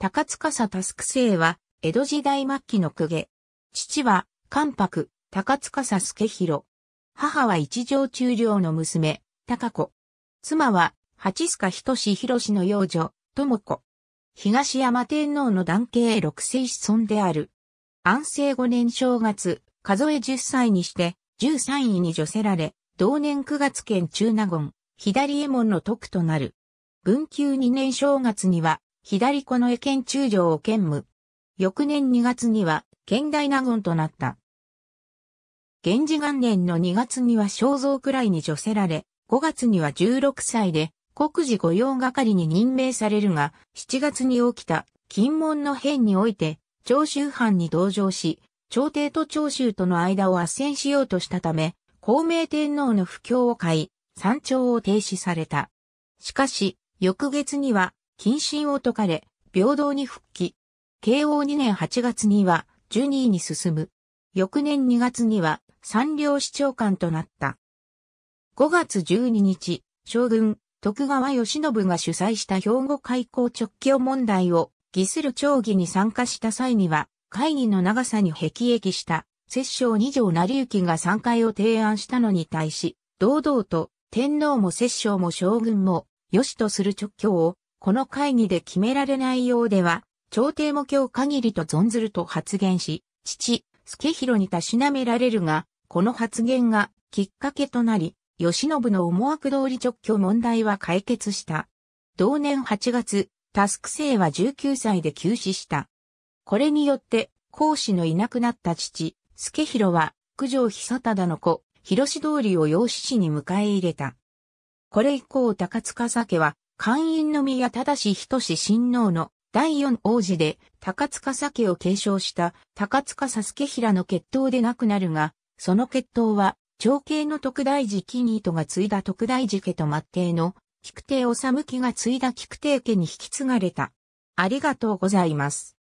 高塚タスク生は、江戸時代末期の公家。父は、関白、高塚助弘。母は一条中領の娘、高子。妻は、八塚仁弘の養女、智子。東山天皇の男系六世子孫である。安政五年正月、数え十歳にして、十三位に除せられ、同年九月県中納言、左衛門の徳となる。文久二年正月には、左この江県中将を兼務。翌年2月には、県大納言となった。源氏元年の2月には肖像くらいに除せられ、5月には16歳で、国事御用係に任命されるが、7月に起きた、金門の変において、長州藩に同情し、朝廷と長州との間を斡旋しようとしたため、孔明天皇の不況を買い、山頂を停止された。しかし、翌月には、謹慎を解かれ、平等に復帰。慶応2年8月には、ジュニーに進む。翌年2月には、三両市長官となった。5月12日、将軍、徳川義信が主催した兵庫開港直帰問題を、儀する町議に参加した際には、会議の長さに辟易した、摂政二条成行が参加を提案したのに対し、堂々と、天皇も摂政も将軍も、良しとする直教を、この会議で決められないようでは、朝廷も今日限りと存ずると発言し、父、助弘にたしなめられるが、この発言がきっかけとなり、吉信の思惑通り直挙問題は解決した。同年8月、タスク生は19歳で急死した。これによって、講子のいなくなった父、助弘は、九条久忠の子、広志通りを養子市に迎え入れた。これ以降高塚酒は、会員の宮正仁親王の第四王子で高塚佐家を継承した高塚佐助平の血統でなくなるが、その血統は長兄の特大寺キニートが継いだ特大寺家と末帝の菊帝治家が継いだ菊帝家に引き継がれた。ありがとうございます。